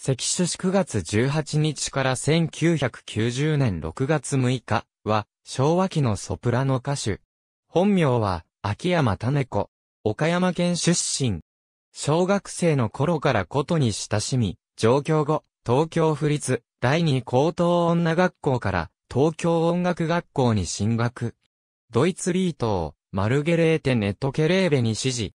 関種9月18日から1990年6月6日は昭和期のソプラノ歌手。本名は秋山種子。岡山県出身。小学生の頃からことに親しみ、上京後、東京府立第二高等女学校から東京音楽学校に進学。ドイツリートをマルゲレーテ・ネットケレーベに指示。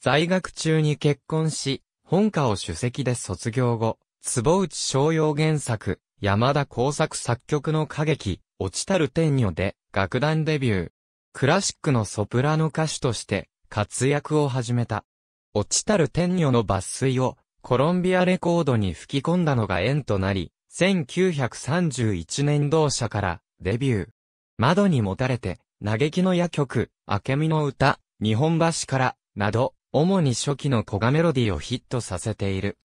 在学中に結婚し、本科を主席で卒業後、坪内商用原作、山田耕作作曲の歌劇、落ちたる天女で、楽団デビュー。クラシックのソプラノ歌手として、活躍を始めた。落ちたる天女の抜粋を、コロンビアレコードに吹き込んだのが縁となり、1931年同社からデビュー。窓にもたれて、嘆きの夜曲、明美の歌、日本橋から、など、主に初期の古賀メロディをヒットさせている。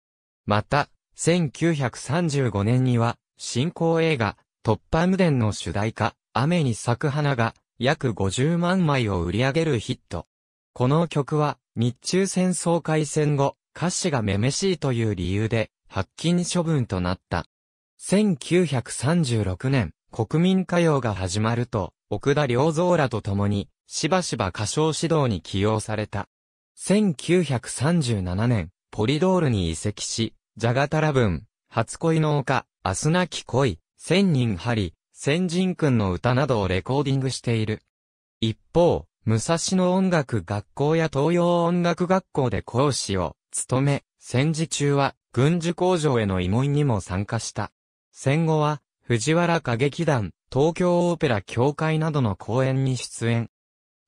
また、1935年には、新興映画、突破無伝の主題歌、雨に咲く花が、約50万枚を売り上げるヒット。この曲は、日中戦争開戦後、歌詞がめめしいという理由で、発禁処分となった。1936年、国民歌謡が始まると、奥田良三らと共に、しばしば歌唱指導に起用された。1937年、ポリドールに移籍し、じゃがたら文、初恋の丘、明日なき恋、千人針、千人君の歌などをレコーディングしている。一方、武蔵野音楽学校や東洋音楽学校で講師を務め、戦時中は軍需工場への慰問にも参加した。戦後は、藤原歌劇団、東京オペラ協会などの公演に出演。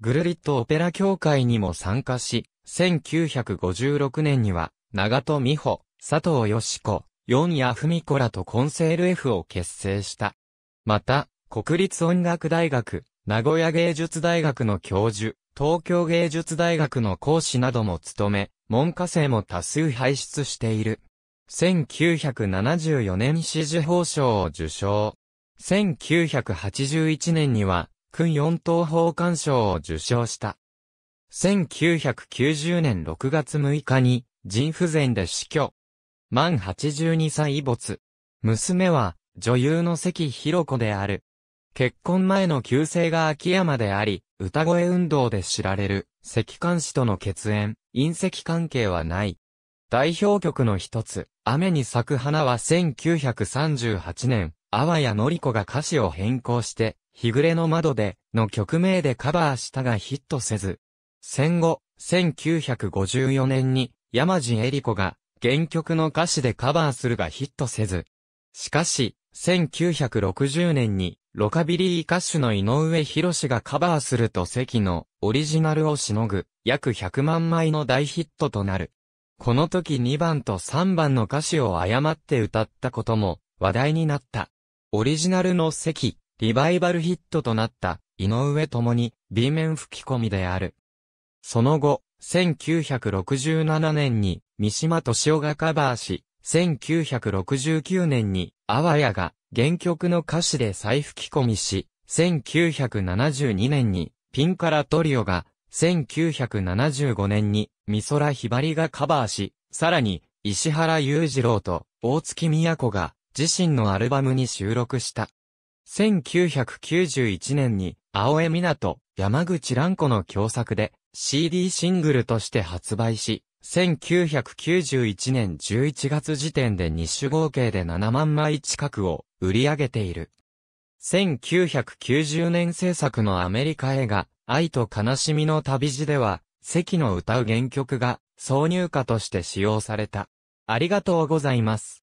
ぐるりっとオペラ協会にも参加し、1956年には、長戸美穂、佐藤義子、四谷文子らとコンセール F を結成した。また、国立音楽大学、名古屋芸術大学の教授、東京芸術大学の講師なども務め、文科生も多数輩出している。1974年支持報奨を受賞。1981年には、訓四等法官賞を受賞した。1990年6月6日に、腎不全で死去。満82歳没。娘は、女優の関広子である。結婚前の旧姓が秋山であり、歌声運動で知られる、関関氏との血縁、隕石関係はない。代表曲の一つ、雨に咲く花は1938年、阿波谷のり子が歌詞を変更して、日暮れの窓で、の曲名でカバーしたがヒットせず。戦後、1954年に、山地恵里子が、原曲の歌詞でカバーするがヒットせず。しかし、1960年に、ロカビリー歌手の井上博士がカバーすると席のオリジナルをしのぐ、約100万枚の大ヒットとなる。この時2番と3番の歌詞を誤って歌ったことも話題になった。オリジナルの席、リバイバルヒットとなった井上ともに B 面吹き込みである。その後、1967年に三島敏夫がカバーし、1969年にあわやが原曲の歌詞で再吹き込みし、1972年にピンカラトリオが、1975年に美空ひばりがカバーし、さらに石原裕次郎と大月宮子が自身のアルバムに収録した。1991年に青江港、山口蘭子の共作で CD シングルとして発売し、1991年11月時点で日種合計で7万枚近くを売り上げている。1990年制作のアメリカ映画、愛と悲しみの旅路では、関の歌う原曲が挿入歌として使用された。ありがとうございます。